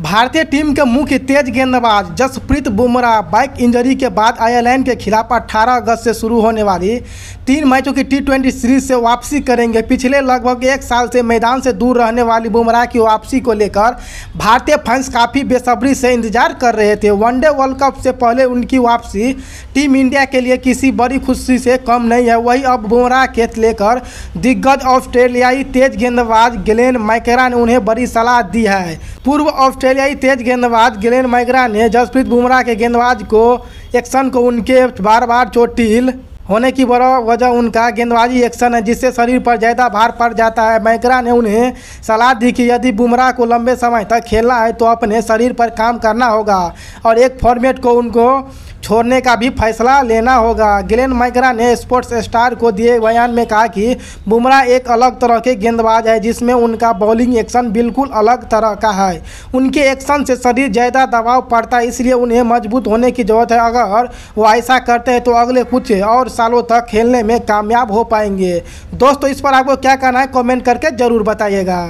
भारतीय टीम के मुख्य तेज गेंदबाज जसप्रीत बुमराह बाइक इंजरी के बाद आयरलैंड के खिलाफ 18 अगस्त से शुरू होने वाली तीन मैचों की टी सीरीज से वापसी करेंगे पिछले लगभग एक साल से मैदान से दूर रहने वाली बुमराह की वापसी को लेकर भारतीय फैंस काफ़ी बेसब्री से इंतजार कर रहे थे वनडे वर्ल्ड कप से पहले उनकी वापसी टीम इंडिया के लिए किसी बड़ी खुशी से कम नहीं है वही अब बुमराह के लेकर दिग्गज ऑस्ट्रेलियाई तेज गेंदबाज ग्लेन मैकेरा ने उन्हें बड़ी सलाह दी है पूर्व ऑफ ऑस्ट्रेलियाई तेज गेंदबाज ग्लेन मैगरा ने जसप्रीत बुमराह के गेंदबाज को एक्शन को उनके बार बार चोटिल होने की बड़ा वजह उनका गेंदबाजी एक्शन है जिससे शरीर पर ज़्यादा भार पड़ जाता है मैकरा ने उन्हें सलाह दी कि यदि बुमराह को लंबे समय तक खेलना है तो अपने शरीर पर काम करना होगा और एक फॉर्मेट को उनको छोड़ने का भी फैसला लेना होगा ग्लेन मैकरा ने स्पोर्ट्स स्टार को दिए बयान में कहा कि बुमराह एक अलग तरह के गेंदबाज है जिसमें उनका बॉलिंग एक्शन बिल्कुल अलग तरह का है उनके एक्शन से शरीर ज़्यादा दबाव पड़ता है इसलिए उन्हें मजबूत होने की ज़रूरत है अगर वो ऐसा करते हैं तो अगले कुछ और सालों तक खेलने में कामयाब हो पाएंगे दोस्तों इस पर आपको क्या कहना है कॉमेंट करके ज़रूर बताइएगा